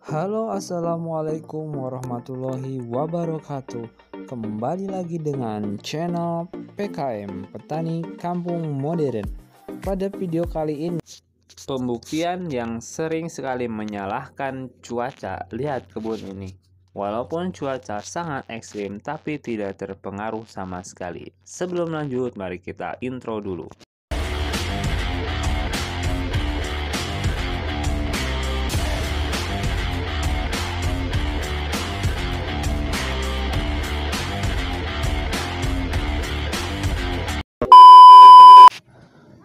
Halo assalamualaikum warahmatullahi wabarakatuh Kembali lagi dengan channel PKM Petani Kampung Modern Pada video kali ini Pembuktian yang sering sekali menyalahkan cuaca Lihat kebun ini Walaupun cuaca sangat ekstrim tapi tidak terpengaruh sama sekali Sebelum lanjut mari kita intro dulu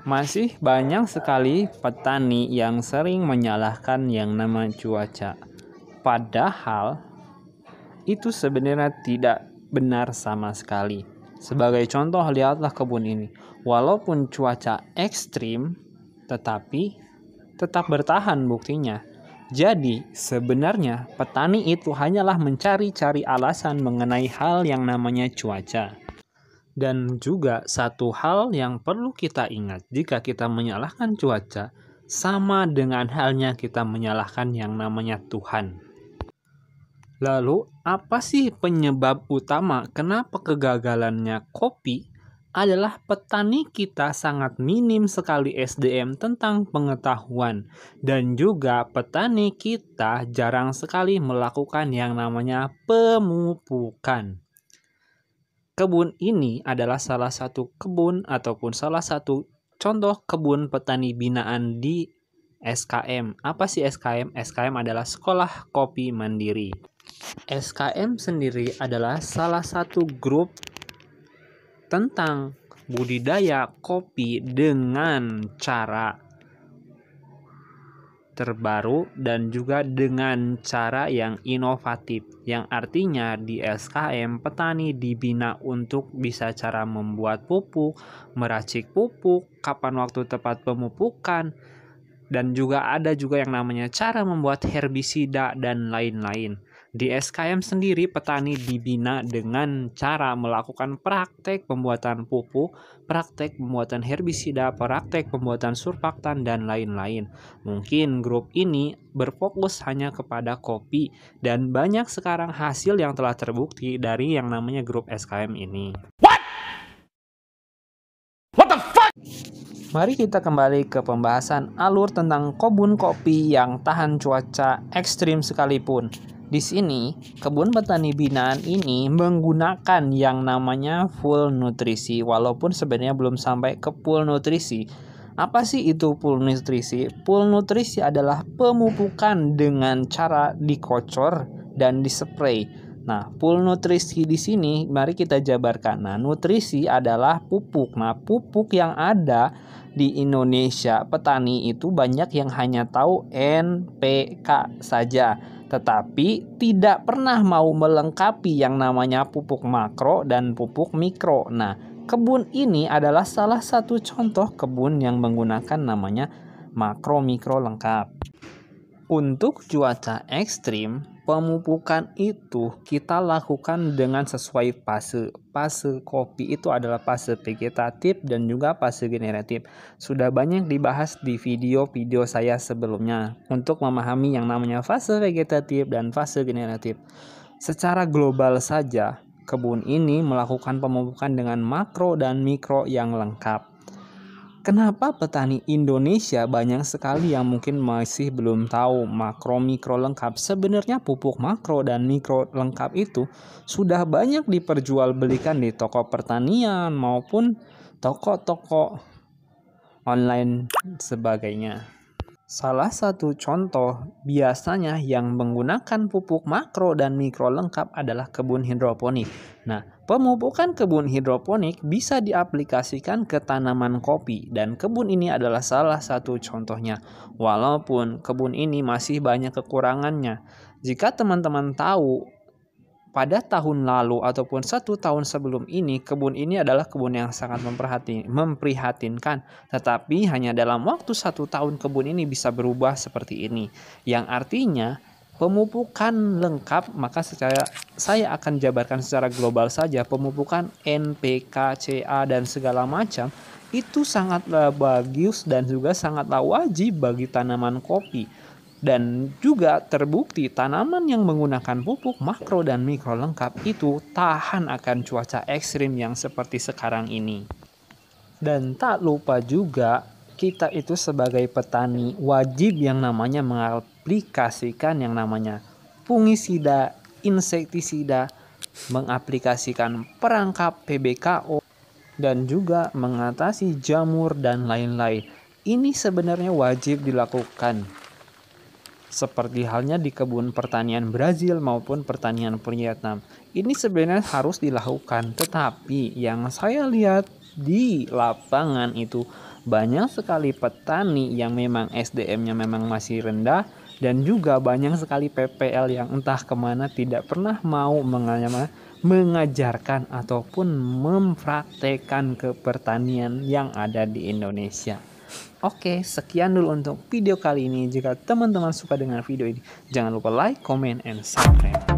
Masih banyak sekali petani yang sering menyalahkan yang nama cuaca. Padahal itu sebenarnya tidak benar sama sekali. Sebagai contoh, lihatlah kebun ini. Walaupun cuaca ekstrim, tetapi tetap bertahan buktinya. Jadi, sebenarnya petani itu hanyalah mencari-cari alasan mengenai hal yang namanya cuaca. Dan juga satu hal yang perlu kita ingat, jika kita menyalahkan cuaca, sama dengan halnya kita menyalahkan yang namanya Tuhan. Lalu, apa sih penyebab utama kenapa kegagalannya kopi adalah petani kita sangat minim sekali SDM tentang pengetahuan dan juga petani kita jarang sekali melakukan yang namanya pemupukan. Kebun ini adalah salah satu kebun ataupun salah satu contoh kebun petani binaan di SKM. Apa sih SKM? SKM adalah Sekolah Kopi Mandiri. SKM sendiri adalah salah satu grup tentang budidaya kopi dengan cara terbaru dan juga dengan cara yang inovatif yang artinya di SKM petani dibina untuk bisa cara membuat pupuk, meracik pupuk, kapan waktu tepat pemupukan dan juga ada juga yang namanya cara membuat herbisida dan lain-lain. Di SKM sendiri, petani dibina dengan cara melakukan praktek pembuatan pupuk, praktek pembuatan herbisida, praktek pembuatan surfaktan, dan lain-lain. Mungkin grup ini berfokus hanya kepada kopi, dan banyak sekarang hasil yang telah terbukti dari yang namanya grup SKM ini. What? What the fuck? Mari kita kembali ke pembahasan alur tentang kobun kopi yang tahan cuaca ekstrim sekalipun. Di sini, kebun petani binaan ini menggunakan yang namanya full nutrisi walaupun sebenarnya belum sampai ke full nutrisi. Apa sih itu full nutrisi? Full nutrisi adalah pemupukan dengan cara dikocor dan dispray. Nah, full nutrisi di sini mari kita jabarkan. Nah, nutrisi adalah pupuk. Nah, pupuk yang ada di Indonesia petani itu banyak yang hanya tahu NPK saja tetapi tidak pernah mau melengkapi yang namanya pupuk makro dan pupuk mikro. Nah, kebun ini adalah salah satu contoh kebun yang menggunakan namanya makro mikro lengkap. Untuk cuaca ekstrim, pemupukan itu kita lakukan dengan sesuai fase. Fase kopi itu adalah fase vegetatif dan juga fase generatif. Sudah banyak dibahas di video-video saya sebelumnya untuk memahami yang namanya fase vegetatif dan fase generatif. Secara global saja, kebun ini melakukan pemupukan dengan makro dan mikro yang lengkap. Kenapa petani Indonesia banyak sekali yang mungkin masih belum tahu makro mikro lengkap? Sebenarnya pupuk makro dan mikro lengkap itu sudah banyak diperjualbelikan di toko pertanian maupun toko-toko online sebagainya. Salah satu contoh biasanya yang menggunakan pupuk makro dan mikro lengkap adalah kebun hidroponik. Nah, pemupukan kebun hidroponik bisa diaplikasikan ke tanaman kopi dan kebun ini adalah salah satu contohnya. Walaupun kebun ini masih banyak kekurangannya. Jika teman-teman tahu pada tahun lalu ataupun satu tahun sebelum ini kebun ini adalah kebun yang sangat memprihatinkan tetapi hanya dalam waktu satu tahun kebun ini bisa berubah seperti ini yang artinya pemupukan lengkap maka secara saya akan jabarkan secara global saja pemupukan NPK, CA dan segala macam itu sangatlah bagus dan juga sangatlah wajib bagi tanaman kopi dan juga terbukti tanaman yang menggunakan pupuk makro dan mikro lengkap itu tahan akan cuaca ekstrim yang seperti sekarang ini. Dan tak lupa juga kita itu sebagai petani wajib yang namanya mengaplikasikan yang namanya fungisida, insektisida, mengaplikasikan perangkap PBKO, dan juga mengatasi jamur dan lain-lain. Ini sebenarnya wajib dilakukan seperti halnya di kebun pertanian Brazil maupun pertanian Vietnam. Ini sebenarnya harus dilakukan, tetapi yang saya lihat di lapangan itu banyak sekali petani yang memang SDM-nya memang masih rendah dan juga banyak sekali PPL yang entah kemana tidak pernah mau mengajarkan ataupun mempraktekkan ke pertanian yang ada di Indonesia. Oke, sekian dulu untuk video kali ini. Jika teman-teman suka dengan video ini, jangan lupa like, comment, and subscribe.